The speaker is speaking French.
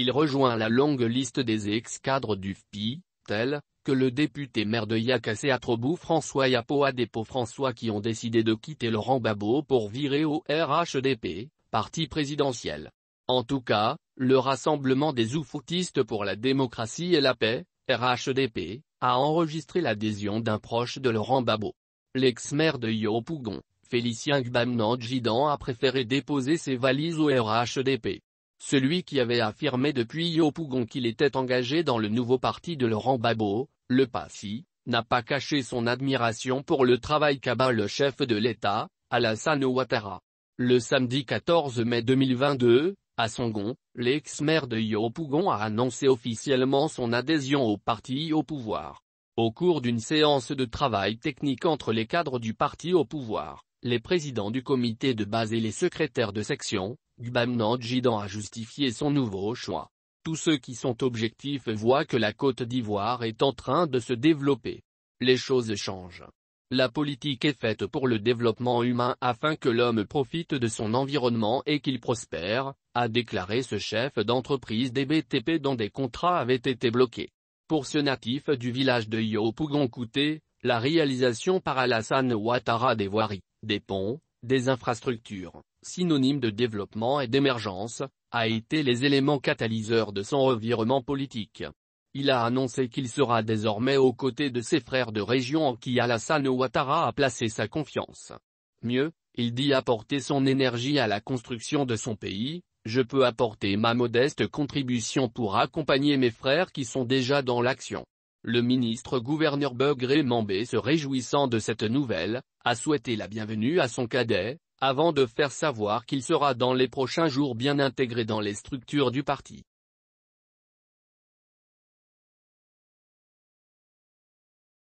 Il rejoint la longue liste des ex-cadres du FPI, tels que le député maire de Yakassé Atrobou François Yapo Adepo François qui ont décidé de quitter Laurent Babo pour virer au RHDP, parti présidentiel. En tout cas, le Rassemblement des Oufoutistes pour la démocratie et la paix, RHDP, a enregistré l'adhésion d'un proche de Laurent Babo. L'ex-maire de Yopougon, Félicien Gbamnant Jidan a préféré déposer ses valises au RHDP. Celui qui avait affirmé depuis Yopougon qu'il était engagé dans le nouveau parti de Laurent Babo, le PASI, n'a pas caché son admiration pour le travail qu'abat le chef de l'État, Alassane Ouattara. Le samedi 14 mai 2022, à Songon, l'ex-maire de Yopougon a annoncé officiellement son adhésion au parti au pouvoir. Au cours d'une séance de travail technique entre les cadres du parti au pouvoir, les présidents du comité de base et les secrétaires de section, Nanjidan a justifié son nouveau choix. Tous ceux qui sont objectifs voient que la Côte d'Ivoire est en train de se développer. Les choses changent. La politique est faite pour le développement humain afin que l'homme profite de son environnement et qu'il prospère, a déclaré ce chef d'entreprise des BTP dont des contrats avaient été bloqués. Pour ce natif du village de Yopougonkouté, la réalisation par Alassane Ouattara des voiries, des ponts, des infrastructures, synonyme de développement et d'émergence, a été les éléments catalyseurs de son revirement politique. Il a annoncé qu'il sera désormais aux côtés de ses frères de région en qui Alassane Ouattara a placé sa confiance. Mieux, il dit apporter son énergie à la construction de son pays, je peux apporter ma modeste contribution pour accompagner mes frères qui sont déjà dans l'action. Le ministre-gouverneur Beugré Mambé se réjouissant de cette nouvelle, a souhaité la bienvenue à son cadet, avant de faire savoir qu'il sera dans les prochains jours bien intégré dans les structures du parti.